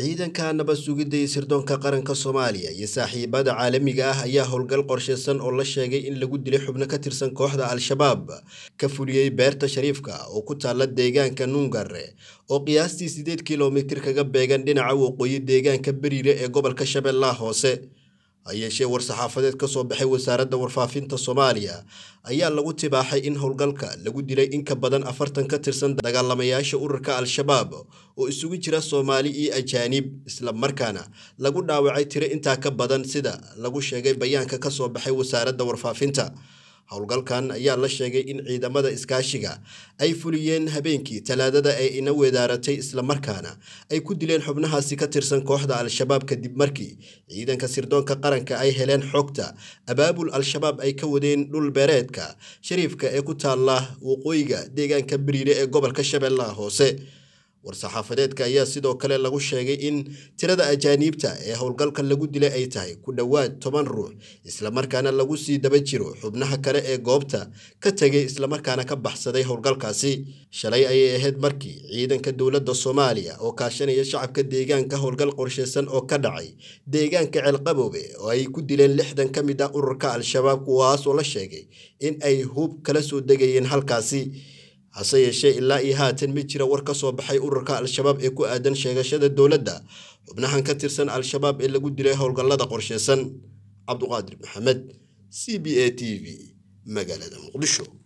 ciidanka nabad sugidda ee sirdoonka qaranka soomaaliya iyo saaxiibada caalamiga ah ayaa howlgal qorshaysan oo la sheegay in lagu dilay xubno ka tirsan kooxda al-shabaab ka fuliyey beerta shariifka oo ku taalla deegaanka nuungare oo qiyaastii sideed kilomitir kaga beegan dhinaca waqooyi deegaanka beriire ee gobolka shabeellaha hoose hayeeshee war-saxaafadeed ka soo baxay wasaaradda warfaafinta soomaaliya ayaa lagu tibaaxay in howlgalka lagu dilay in ka badan afartan ka tirsan dagaalamayaasha ururka al-shabaab oo isugu jira soomaali iyo ajaanib isla markaana lagu dhaawacay tiro intaa ka badan sida lagu sheegay bayaanka ka soo baxay wasaaradda warfaafinta howlgalkan ayaa la sheegay in ciidamada iskaashiga ay fuliyeen habeenkii talaadada ee ina weedaaratay islamarkaana ay ku dileen xubnahaasi ka tirsan kooxda al-shabaab kadib markii ciidanka sirdoonka qaranka ay heleen xogta abaabul al-shabaab ay ka wadeen dhul beereedka shariifka ee ku taalla waqooyiga deegaanka bariire ee gobolka shabeellaha hoose war-saxaafadeedka ayaa sidoo kale lagu sheegay in tirada ajaaniibta ee howlgalka lagu dilay ay tahay ku dhowaad toban ruux islamarkaana lagu sii daba jiro xubnaha kale ee goobta ka tegay islamarkaana ka baxsaday howlgalkaasi shalay ayay ahayd markii ciidanka dowladda soomaaliya oo kaashanaya shacabka deegaanka howlgal qorshaysan oo ka dhacay deegaanka ceelqaboobe oo ay ku dileen lixdan ka mid a ah ururka al-shabaab kuwaasoo la sheegay in ay hub kala soo degayeen halkaasi hase yeeshee ilaa iyo haatan ma jira war ka soo baxay ururka al-shabaab ee ku aadan sheegashada dowladda xubnahan ka tirsan al-shabaab ee lagu dilay howlgallada qorsheysan cabduqaadir maxamed c b a t v magaalada muqdisho